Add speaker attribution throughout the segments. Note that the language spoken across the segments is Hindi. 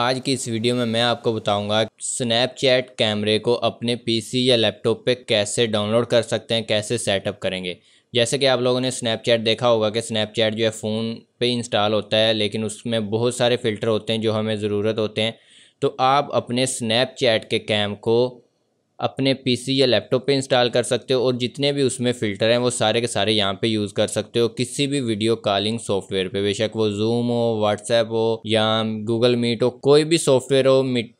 Speaker 1: आज की इस वीडियो में मैं आपको बताऊंगा स्नैपचैट कैमरे को अपने पीसी या लैपटॉप पे कैसे डाउनलोड कर सकते हैं कैसे सेटअप करेंगे जैसे कि आप लोगों ने स्नैपचैट देखा होगा कि स्नैपचैट जो है फ़ोन पे इंस्टॉल होता है लेकिन उसमें बहुत सारे फ़िल्टर होते हैं जो हमें ज़रूरत होते हैं तो आप अपने स्नैपचैट के कैम को अपने पीसी या लैपटॉप पे इंस्टॉल कर सकते हो और जितने भी उसमें फ़िल्टर हैं वो सारे के सारे यहाँ पे यूज़ कर सकते हो किसी भी वीडियो कॉलिंग सॉफ्टवेयर पे बेशक वो जूम हो व्हाट्सएप हो या गूगल मीट हो कोई भी सॉफ्टवेयर हो मीट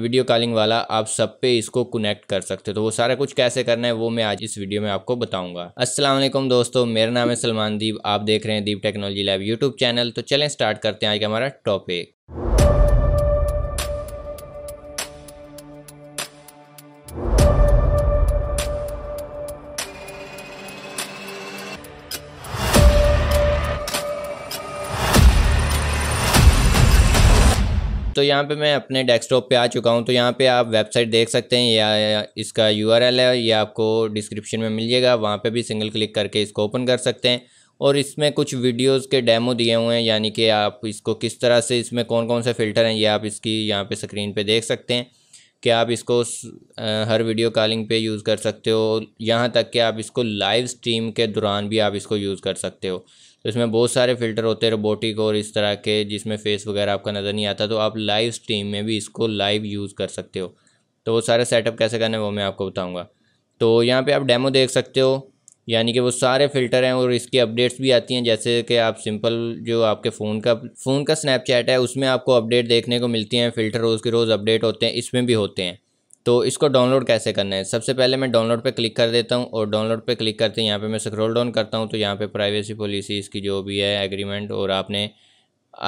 Speaker 1: वीडियो कॉलिंग वाला आप सब पे इसको कनेक्ट कर सकते हो तो वो सारा कुछ कैसे करना है वो मैं आज इस वीडियो में आपको बताऊंगा अस्सलाम वालेकुम दोस्तों मेरा नाम है सलमान दीप आप देख रहे हैं Deep technology lab YouTube channel तो चलें स्टार्ट करते हैं आज का हमारा टॉपिक तो यहाँ पे मैं अपने डेस्कटॉप पे आ चुका हूँ तो यहाँ पे आप वेबसाइट देख सकते हैं या इसका यू है ये आपको डिस्क्रिप्शन में मिल जाएगा वहाँ पर भी सिंगल क्लिक करके इसको ओपन कर सकते हैं और इसमें कुछ वीडियोस के डेमो दिए हुए हैं यानी कि आप इसको किस तरह से इसमें कौन कौन से फ़िल्टर हैं ये आप इसकी यहाँ पर स्क्रीन पर देख सकते हैं कि आप इसको हर वीडियो कॉलिंग पे यूज़ कर सकते हो यहाँ तक कि आप इसको लाइव स्ट्रीम के दौरान भी आप इसको यूज़ कर सकते हो तो इसमें बहुत सारे फ़िल्टर होते हैं रोबोटिक और इस तरह के जिसमें फेस वगैरह आपका नज़र नहीं आता तो आप लाइव स्ट्रीम में भी इसको लाइव यूज़ कर सकते हो तो वो सारे सेटअप कैसे करना है वो मैं आपको बताऊँगा तो यहाँ पर आप डेमो देख सकते हो यानी कि वो सारे फ़िल्टर हैं और इसकी अपडेट्स भी आती हैं जैसे कि आप सिंपल जो आपके फ़ोन का फ़ोन का स्नैपचैट है उसमें आपको अपडेट देखने को मिलती हैं फ़िल्टर रोज़ के रोज़ अपडेट होते हैं इसमें भी होते हैं तो इसको डाउनलोड कैसे करना है सबसे पहले मैं डाउनलोड पे क्लिक कर देता हूँ और डाउनलोड पे क्लिक करते हैं यहाँ पे मैं स्क्रॉल डाउन करता हूँ तो यहाँ पे प्राइवेसी पॉलिसीज़ की जो भी है एग्रीमेंट और आपने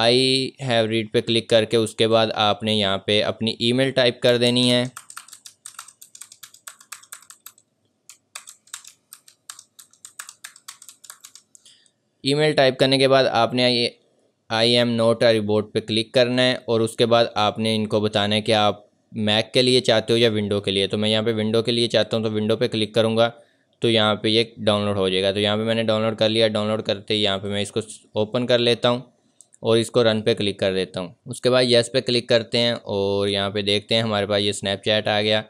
Speaker 1: आई हैव रीड पे क्लिक करके उसके बाद आपने यहाँ पे अपनी ईमेल टाइप कर देनी है ईमेल टाइप करने के बाद आपने आई एम नोट आ रिबोट पर क्लिक करना है और उसके बाद आपने इनको बताना है कि आप मैक के लिए चाहते हो या विंडो के लिए तो मैं यहाँ पे विंडो के लिए चाहता हूँ तो विंडो पे क्लिक करूँगा तो यहाँ पे ये डाउनलोड हो जाएगा तो यहाँ पे मैंने डाउनलोड कर लिया डाउनलोड करते ही यहाँ पे मैं इसको ओपन कर लेता हूँ और इसको रन पे क्लिक कर देता हूँ उसके बाद येस पे क्लिक करते हैं और यहाँ पर देखते हैं हमारे पास ये स्नैपचैट आ गया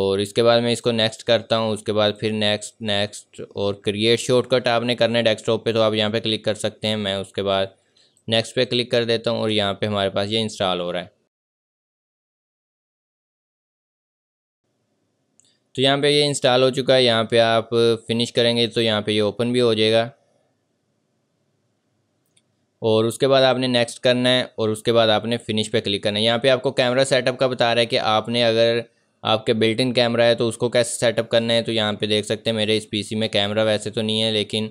Speaker 1: और इसके बाद मैं इसको नेक्स्ट करता हूँ उसके बाद फिर नेक्स्ट नेक्स्ट और क्रिएट शॉर्टकट आपने करना है डेस्कटॉप पर तो आप यहाँ पर क्लिक कर सकते हैं मैं उसके बाद नेक्स्ट पे क्लिक कर देता हूँ और यहाँ पे हमारे पास ये इंस्टॉल हो रहा है तो यहाँ पे ये इंस्टॉल हो चुका है यहाँ पे आप फिनिश करेंगे तो यहाँ पे ये ओपन भी हो जाएगा और उसके बाद आपने नेक्स्ट करना है और उसके बाद आपने फिनिश पे क्लिक करना है यहाँ पे आपको कैमरा सेटअप का बता रहा है कि आपने अगर आपके बिल्ट इन कैमरा है तो उसको कैसे सेटअप करना है तो यहाँ पे देख सकते हैं मेरे इस पीसी में कैमरा वैसे तो नहीं है लेकिन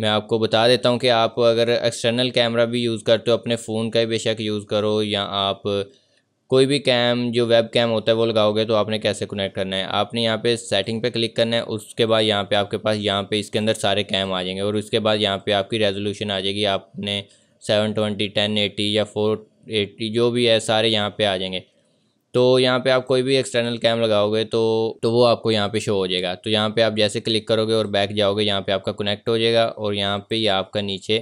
Speaker 1: मैं आपको बता देता हूँ कि आप अगर एक्सटर्नल कैमरा भी यूज़ करते हो अपने फ़ोन का ही बेशक यूज़ करो या आप कोई भी कैम जो वेब कैम होता है वो लगाओगे तो आपने कैसे कनेक्ट करना है आपने यहाँ पे सेटिंग पे क्लिक करना है उसके बाद यहाँ पे आपके पास यहाँ पे इसके अंदर सारे कैम आ जाएंगे और उसके बाद यहाँ पे आपकी रेजोल्यूशन आ जाएगी आपने सेवन ट्वेंटी टेन एटी या फोर एटी जो भी है सारे यहाँ पे आ जाएंगे तो यहाँ पे आप कोई भी एक्सटर्नल कैम लगाओगे तो तो वो आपको यहाँ पे शो हो जाएगा तो यहाँ पे आप जैसे क्लिक करोगे और बैक जाओगे यहाँ पे आपका कनेक्ट हो जाएगा और यहाँ पे ये यह आपका नीचे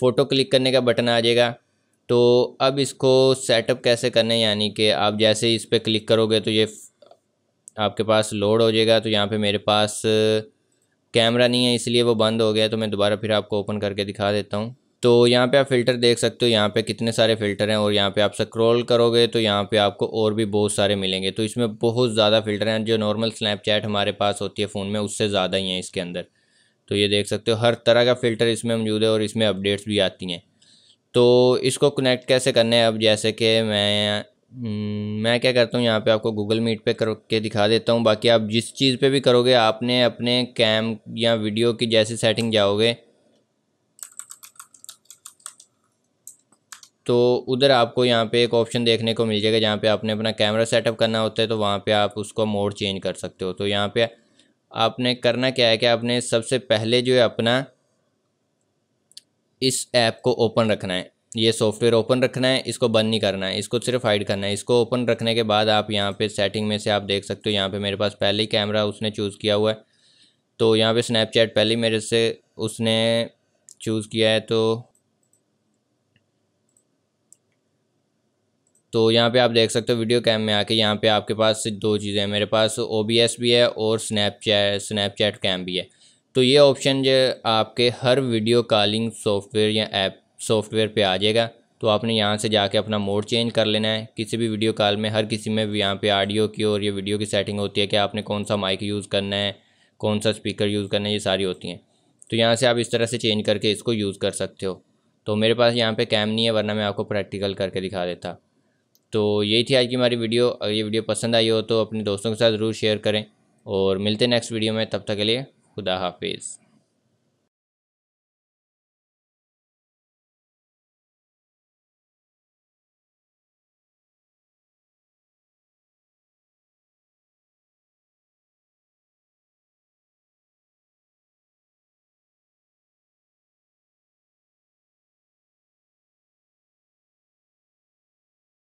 Speaker 1: फ़ोटो क्लिक करने का बटन आ जाएगा तो अब इसको सेटअप कैसे करना है यानी कि आप जैसे ही इस पर क्लिक करोगे तो ये आपके पास लोड हो जाएगा तो यहाँ पे मेरे पास कैमरा नहीं है इसलिए वो बंद हो गया तो मैं दोबारा फिर आपको ओपन करके दिखा देता हूँ तो यहाँ पे आप फ़िल्टर देख सकते हो यहाँ पे कितने सारे फ़िल्टर हैं और यहाँ पे आप स्क्रॉल करोगे तो यहाँ पे आपको और भी बहुत सारे मिलेंगे तो इसमें बहुत ज़्यादा फ़िल्टर हैं जो नॉर्मल स्नैपचैट हमारे पास होती है फ़ोन में उससे ज़्यादा ही हैं इसके अंदर तो ये देख सकते हो हर तरह का फ़िल्टर इसमें मौजूद है और इसमें अपडेट्स भी आती हैं तो इसको कनेक्ट कैसे करना है अब जैसे कि मैं हम्म, मैं क्या करता हूँ यहाँ पे आपको गूगल मीट पे करके दिखा देता हूँ बाकी आप जिस चीज़ पे भी करोगे आपने अपने कैम या वीडियो की जैसे सेटिंग जाओगे तो उधर आपको यहाँ पे एक ऑप्शन देखने को मिल जाएगा जहाँ पे आपने अपना कैमरा सेटअप करना होता है तो वहाँ पे आप उसको मोड चेंज कर सकते हो तो यहाँ पे आपने करना क्या है कि आपने सबसे पहले जो है अपना इस ऐप को ओपन रखना है ये सॉफ्टवेयर ओपन रखना है इसको बंद नहीं करना है इसको सिर्फ हाइड करना है इसको ओपन रखने के बाद आप यहाँ पे सेटिंग में से आप देख सकते हो यहाँ पे मेरे पास पहले ही कैमरा उसने चूज़ किया हुआ है तो यहाँ पे स्नैपचैट पहले मेरे से उसने चूज़ किया है तो तो यहाँ पे आप देख सकते हो वीडियो कैम में आके यहाँ पे आपके पास दो चीज़ें हैं मेरे पास ओ भी है और स्नैपचैट स्नैपचैट कैम भी है तो ये ऑप्शन जो आपके हर वीडियो कॉलिंग सॉफ्टवेयर या ऐप सॉफ्टवेयर पे आ जाएगा तो आपने यहाँ से जाके अपना मोड चेंज कर लेना है किसी भी वीडियो कॉल में हर किसी में यहाँ पे ऑडियो की और ये वीडियो की सेटिंग होती है कि आपने कौन सा माइक यूज़ करना है कौन सा स्पीकर यूज़ करना है ये सारी होती हैं तो यहाँ से आप इस तरह से चेंज करके इसको यूज़ कर सकते हो तो मेरे पास यहाँ पर कैम नहीं है वरना मैं आपको प्रैक्टिकल करके दिखा देता तो यही थी आज की हमारी वीडियो अगर ये वीडियो पसंद आई हो तो अपने दोस्तों के साथ ज़रूर शेयर करें और मिलते नेक्स्ट वीडियो में तब तक के लिए খুদা হাফেজ